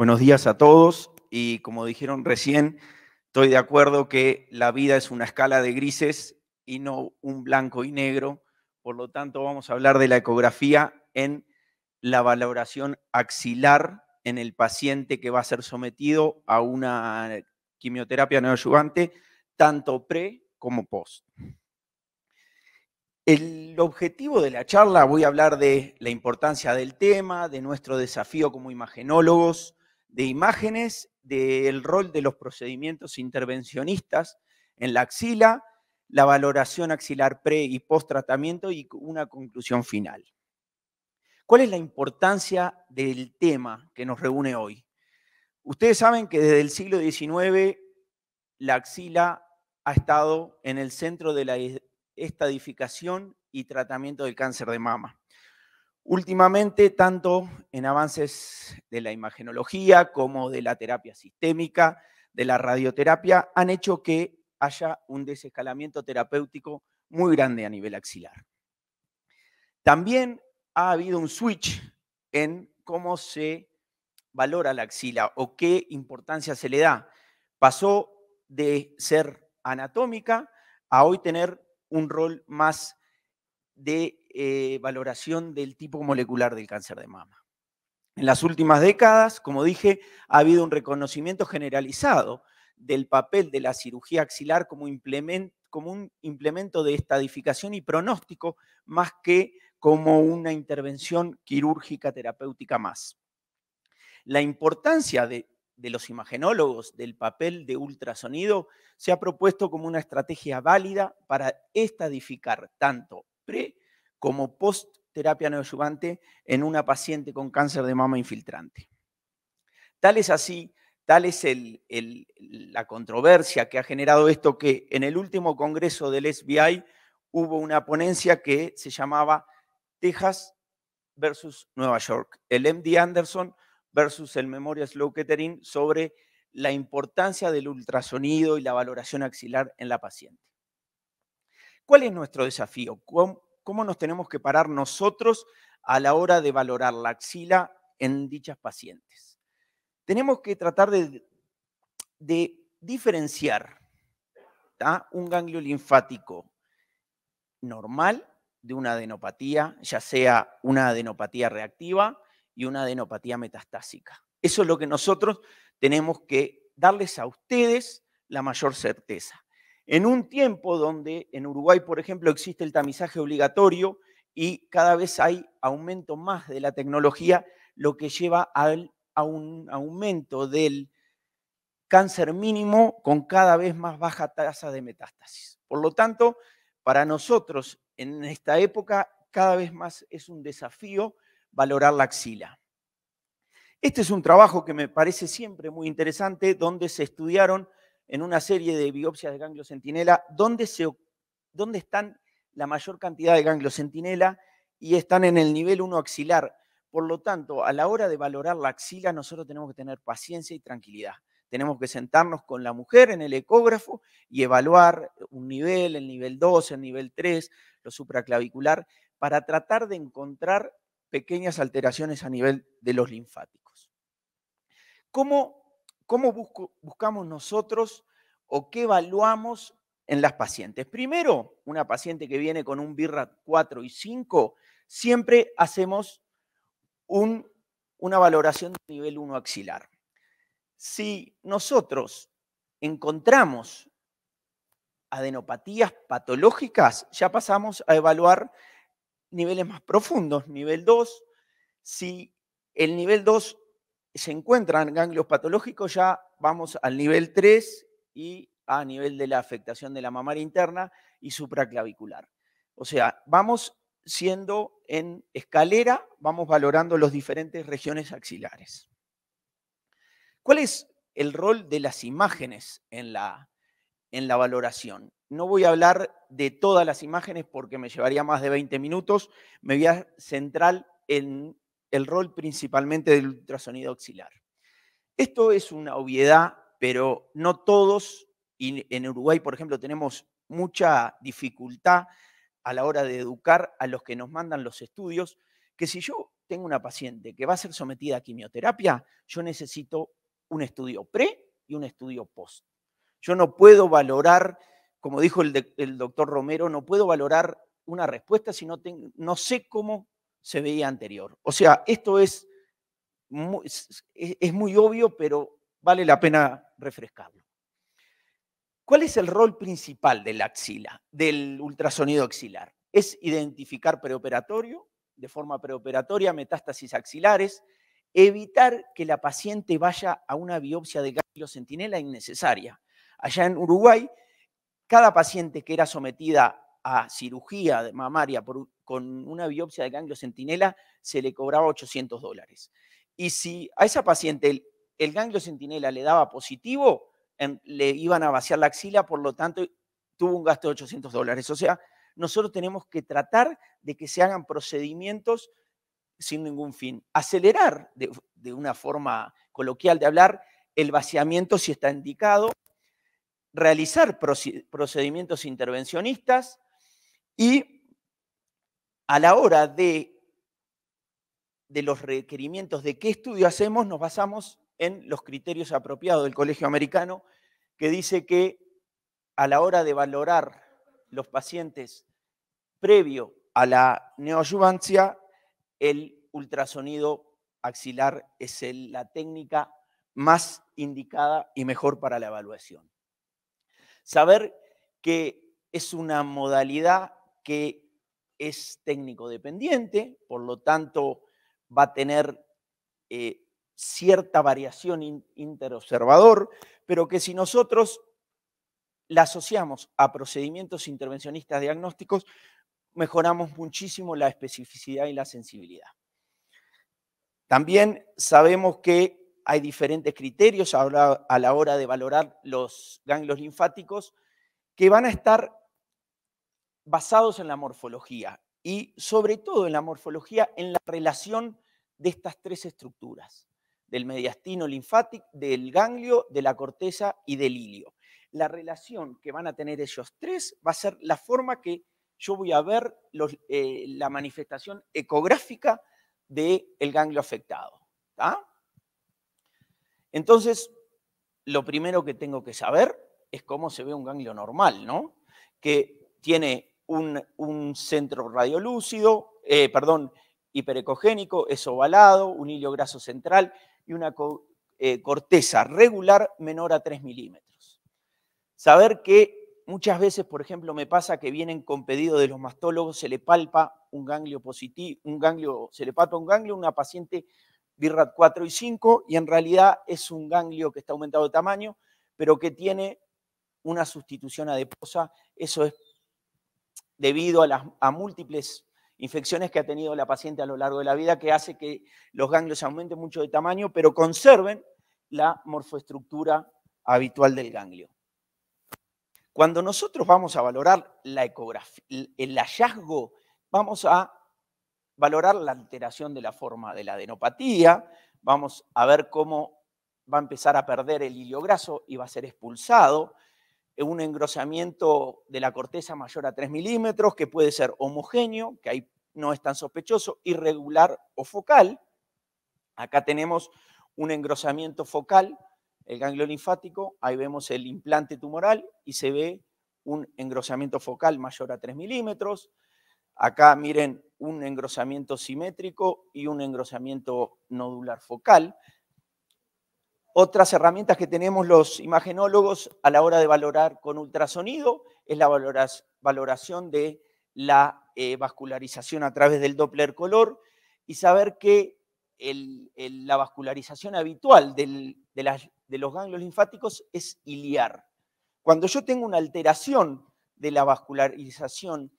Buenos días a todos y como dijeron recién, estoy de acuerdo que la vida es una escala de grises y no un blanco y negro. Por lo tanto, vamos a hablar de la ecografía en la valoración axilar en el paciente que va a ser sometido a una quimioterapia neoadyuvante, tanto pre como post. El objetivo de la charla, voy a hablar de la importancia del tema, de nuestro desafío como imagenólogos, de imágenes del rol de los procedimientos intervencionistas en la axila, la valoración axilar pre y post tratamiento y una conclusión final. ¿Cuál es la importancia del tema que nos reúne hoy? Ustedes saben que desde el siglo XIX la axila ha estado en el centro de la e, estadificación y tratamiento del cáncer de mama. Últimamente, tanto en avances de la imagenología como de la terapia sistémica, de la radioterapia, han hecho que haya un desescalamiento terapéutico muy grande a nivel axilar. También ha habido un switch en cómo se valora la axila o qué importancia se le da. Pasó de ser anatómica a hoy tener un rol más de eh, valoración del tipo molecular del cáncer de mama. En las últimas décadas, como dije, ha habido un reconocimiento generalizado del papel de la cirugía axilar como, un implemento de estadificación y pronóstico más que como una intervención quirúrgica terapéutica más. La importancia de, de los imagenólogos del papel de ultrasonido se ha propuesto como una estrategia válida para estadificar tanto pre como post-terapia neoadyuvante en una paciente con cáncer de mama infiltrante. Tal es así, tal es la controversia que ha generado esto que en el último congreso del SBI hubo una ponencia que se llamaba Texas versus Nueva York, el MD Anderson versus el Memorial Slow Kettering sobre la importancia del ultrasonido y la valoración axilar en la paciente. ¿Cuál es nuestro desafío? cómo nos tenemos que parar nosotros a la hora de valorar la axila en dichas pacientes. Tenemos que tratar de, diferenciar un ganglio linfático normal de una adenopatía, ya sea una adenopatía reactiva y una adenopatía metastásica. Eso es lo que nosotros tenemos que darles a ustedes la mayor certeza. En un tiempo donde en Uruguay, por ejemplo, existe el tamizaje obligatorio y cada vez hay aumento más de la tecnología, lo que lleva a un aumento del cáncer mínimo con cada vez más baja tasa de metástasis. Por lo tanto, para nosotros en esta época cada vez más es un desafío valorar la axila. Este es un trabajo que me parece siempre muy interesante, donde se estudiaron en una serie de biopsias de ganglio centinela, dónde, se, están la mayor cantidad de ganglio centinela y están en el nivel 1 axilar. Por lo tanto, a la hora de valorar la axila, nosotros tenemos que tener paciencia y tranquilidad. Tenemos que sentarnos con la mujer en el ecógrafo y evaluar un nivel, el nivel 2, el nivel 3, lo supraclavicular, para tratar de encontrar pequeñas alteraciones a nivel de los linfáticos. ¿Cómo ¿Cómo buscamos nosotros o qué evaluamos en las pacientes? Primero, una paciente que viene con un birra 4 y 5, siempre hacemos una valoración de nivel 1 axilar. Si nosotros encontramos adenopatías patológicas, ya pasamos a evaluar niveles más profundos, nivel 2. Si el nivel 2 se encuentran ganglios patológicos, ya vamos al nivel 3 y a nivel de la afectación de la mamaria interna y supraclavicular. O sea, vamos siendo en escalera, vamos valorando las diferentes regiones axilares. ¿Cuál es el rol de las imágenes en la, en la valoración? No voy a hablar de todas las imágenes porque me llevaría más de 20 minutos, me voy a centrar en el rol principalmente del ultrasonido auxiliar. Esto es una obviedad, pero no todos, y en Uruguay, por ejemplo, tenemos mucha dificultad a la hora de educar a los que nos mandan los estudios, que si yo tengo una paciente que va a ser sometida a quimioterapia, yo necesito un estudio pre y un estudio post. Yo no puedo valorar, como dijo el, doctor Romero, no puedo valorar una respuesta si no, no sé cómo se veía anterior. O sea, esto es muy, es, muy obvio, pero vale la pena refrescarlo. ¿Cuál es el rol principal de la axila, del ultrasonido axilar? Es identificar preoperatorio, de forma preoperatoria, metástasis axilares, evitar que la paciente vaya a una biopsia de ganglio centinela innecesaria. Allá en Uruguay, cada paciente que era sometida a cirugía de mamaria con una biopsia de ganglio centinela se le cobraba 800 dólares. Y si a esa paciente el, ganglio centinela le daba positivo, le iban a vaciar la axila, por lo tanto tuvo un gasto de 800 dólares. O sea, nosotros tenemos que tratar de que se hagan procedimientos sin ningún fin. Acelerar, de, de una forma coloquial de hablar, el vaciamiento si está indicado, realizar procedimientos intervencionistas, y a la hora de, de los requerimientos de qué estudio hacemos, nos basamos en los criterios apropiados del Colegio Americano, que dice que a la hora de valorar los pacientes previo a la neoayuvancia, el ultrasonido axilar es la técnica más indicada y mejor para la evaluación. Saber que es una modalidad que es técnico dependiente, por lo tanto va a tener eh, cierta variación interobservador, pero que si nosotros la asociamos a procedimientos intervencionistas diagnósticos, mejoramos muchísimo la especificidad y la sensibilidad. También sabemos que hay diferentes criterios a la hora de valorar los ganglios linfáticos que van a estar basados en la morfología y sobre todo en la morfología, en la relación de estas tres estructuras, del mediastino linfático, del ganglio, de la corteza y del ilio. La relación que van a tener ellos tres va a ser la forma que yo voy a ver eh, la manifestación ecográfica del ganglio afectado. Entonces, lo primero que tengo que saber es cómo se ve un ganglio normal, ¿no? Que tiene un, centro radiolúcido, eh, perdón, hiperecogénico, es ovalado, un hilo graso central y una eh, corteza regular menor a 3 milímetros. Saber que muchas veces, por ejemplo, me pasa que vienen con pedido de los mastólogos, se le palpa un ganglio positivo, un ganglio, se le palpa un ganglio a una paciente BIRAT 4 y 5 y en realidad es un ganglio que está aumentado de tamaño, pero que tiene una sustitución adiposa, eso es debido a, múltiples infecciones que ha tenido la paciente a lo largo de la vida, que hace que los ganglios aumenten mucho de tamaño, pero conserven la morfoestructura habitual del ganglio. Cuando nosotros vamos a valorar la ecografía, el hallazgo, vamos a valorar la alteración de la forma de la adenopatía, vamos a ver cómo va a empezar a perder el hilo graso y va a ser expulsado, eh, un engrosamiento de la corteza mayor a 3 milímetros, que puede ser homogéneo, que ahí no es tan sospechoso, irregular o focal. Acá tenemos un engrosamiento focal, el ganglio linfático, ahí vemos el implante tumoral y se ve un engrosamiento focal mayor a 3 milímetros. Acá miren un engrosamiento simétrico y un engrosamiento nodular focal. Otras herramientas que tenemos los imagenólogos a la hora de valorar con ultrasonido es la valoración de la eh, vascularización a través del Doppler color y saber que la vascularización habitual de, de los ganglios linfáticos es iliar. Cuando yo tengo una alteración de la vascularización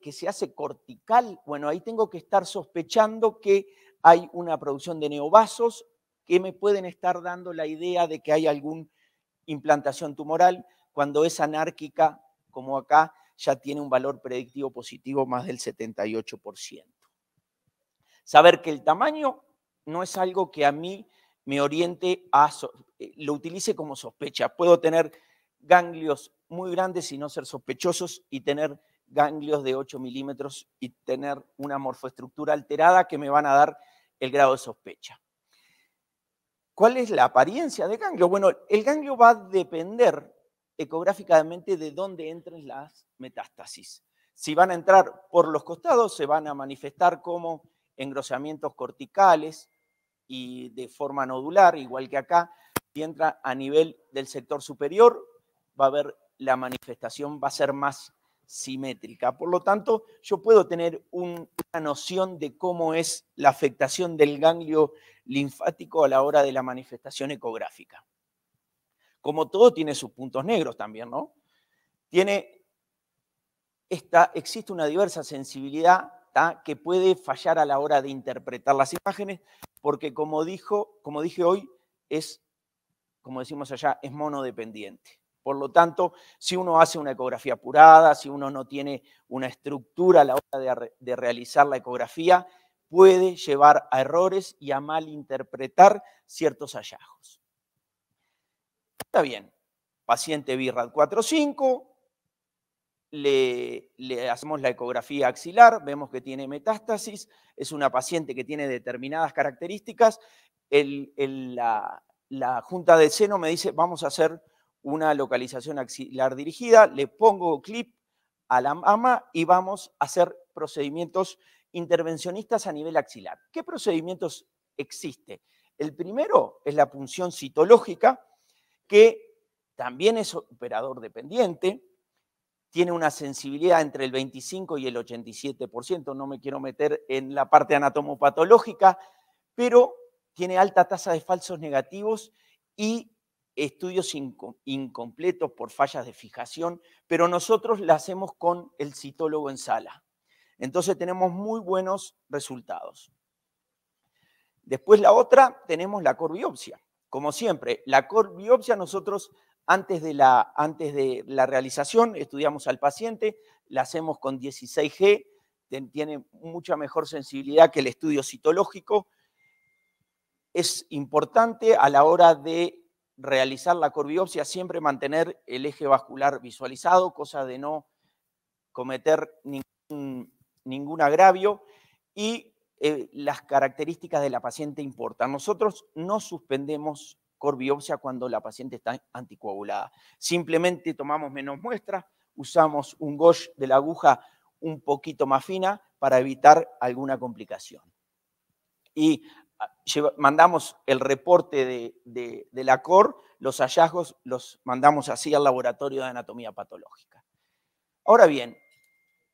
que se hace cortical, bueno, ahí tengo que estar sospechando que hay una producción de neovasos que me pueden estar dando la idea de que hay alguna implantación tumoral cuando es anárquica, como acá, ya tiene un valor predictivo positivo más del 78%. Saber que el tamaño no es algo que a mí me oriente a, eh, lo utilice como sospecha. Puedo tener ganglios muy grandes y no ser sospechosos y tener ganglios de 8 milímetros y tener una morfoestructura alterada que me van a dar el grado de sospecha. ¿Cuál es la apariencia de ganglio? Bueno, el ganglio va a depender ecográficamente de dónde entren las metástasis. Si van a entrar por los costados, se van a manifestar como engrosamientos corticales y de forma nodular, igual que acá. Si entra a nivel del sector superior, va a haber la manifestación, va a ser más simétrica. Por lo tanto, yo puedo tener una noción de cómo es la afectación del ganglio linfático a la hora de la manifestación ecográfica. Como todo tiene sus puntos negros también, ¿no? Tiene esta, existe una diversa sensibilidad que puede fallar a la hora de interpretar las imágenes, porque como, dijo, como dije hoy, es, como decimos allá, es monodependiente. Por lo tanto, si uno hace una ecografía apurada, si uno no tiene una estructura a la hora de, realizar la ecografía, puede llevar a errores y a malinterpretar ciertos hallazgos. Está bien, paciente BIRAD 4.5, le, le, hacemos la ecografía axilar, vemos que tiene metástasis, es una paciente que tiene determinadas características, la, la junta de seno me dice, vamos a hacer una localización axilar dirigida, le pongo clip a la mama y vamos a hacer procedimientos intervencionistas a nivel axilar. ¿Qué procedimientos existe? El primero es la punción citológica, que también es operador dependiente, tiene una sensibilidad entre el 25 y el 87%, no me quiero meter en la parte anatomopatológica, pero tiene alta tasa de falsos negativos y estudios incompletos por fallas de fijación, pero nosotros la hacemos con el citólogo en sala. Entonces tenemos muy buenos resultados. Después la otra, tenemos la corbiopsia. Como siempre, la corbiopsia nosotros antes de, la, antes de la realización estudiamos al paciente, la hacemos con 16G, tiene mucha mejor sensibilidad que el estudio citológico. Es importante a la hora de realizar la corbiopsia, siempre mantener el eje vascular visualizado, cosa de no cometer ningún, agravio y eh, las características de la paciente importan. Nosotros no suspendemos corbiopsia cuando la paciente está anticoagulada. Simplemente tomamos menos muestras, usamos un gauge de la aguja un poquito más fina para evitar alguna complicación. Y mandamos el reporte de, de, la COR, los hallazgos los mandamos así al laboratorio de anatomía patológica. Ahora bien,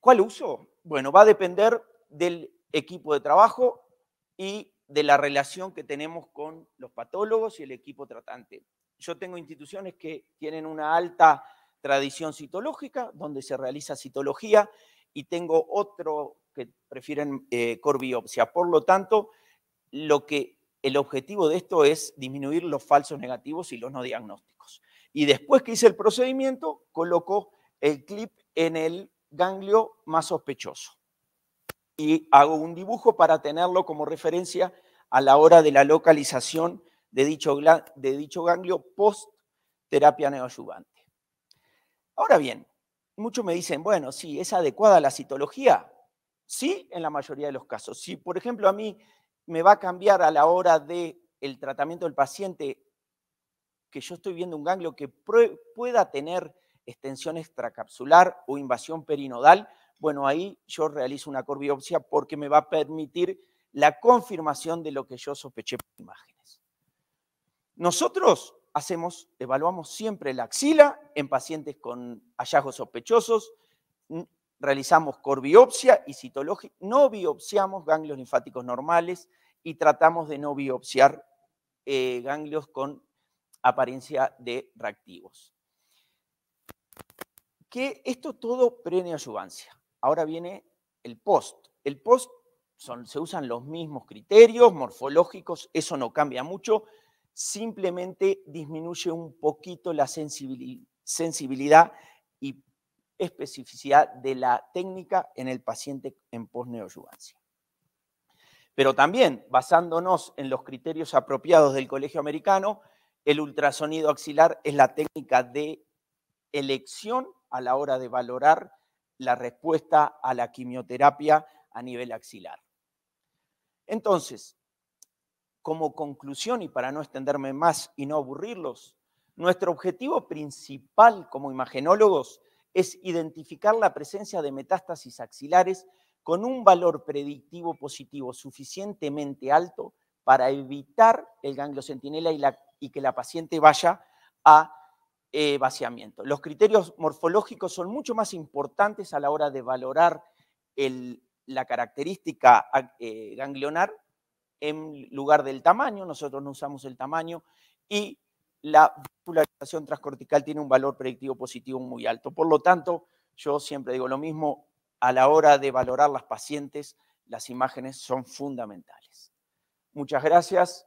¿cuál uso? Bueno, va a depender del equipo de trabajo y de la relación que tenemos con los patólogos y el equipo tratante. Yo tengo instituciones que tienen una alta tradición citológica, donde se realiza citología, y tengo otro que prefieren eh, corbiopsia. Por lo tanto, lo que el objetivo de esto es disminuir los falsos negativos y los no diagnósticos. Y después que hice el procedimiento, coloco el clip en el ganglio más sospechoso. Y hago un dibujo para tenerlo como referencia a la hora de la localización de dicho, ganglio post terapia neoayuvante. Ahora bien, muchos me dicen, bueno, sí, ¿es adecuada la citología? Sí, en la mayoría de los casos. Si, por ejemplo, a mí me va a cambiar a la hora del el tratamiento del paciente que yo estoy viendo un ganglio que pueda tener extensión extracapsular o invasión perinodal, bueno, ahí yo realizo una corbiopsia porque me va a permitir la confirmación de lo que yo sospeché por imágenes. Nosotros hacemos, evaluamos siempre la axila en pacientes con hallazgos sospechosos, realizamos corbiopsia y citológica, no biopsiamos ganglios linfáticos normales y tratamos de no biopsiar eh, ganglios con apariencia de reactivos. Que esto todo ayuvancia. Ahora viene el post. El post se usan los mismos criterios morfológicos, eso no cambia mucho, simplemente disminuye un poquito la sensibilidad especificidad de la técnica en el paciente en posneoyuvancia. Pero también, basándonos en los criterios apropiados del Colegio Americano, el ultrasonido axilar es la técnica de elección a la hora de valorar la respuesta a la quimioterapia a nivel axilar. Entonces, como conclusión y para no extenderme más y no aburrirlos, nuestro objetivo principal como imagenólogos es identificar la presencia de metástasis axilares con un valor predictivo positivo suficientemente alto para evitar el ganglio centinela y, que la paciente vaya a eh, vaciamiento. Los criterios morfológicos son mucho más importantes a la hora de valorar la característica eh, ganglionar en lugar del tamaño, nosotros no usamos el tamaño, y la vascularización transcortical tiene un valor predictivo positivo muy alto. Por lo tanto, yo siempre digo lo mismo, a la hora de valorar las pacientes, las imágenes son fundamentales. Muchas gracias.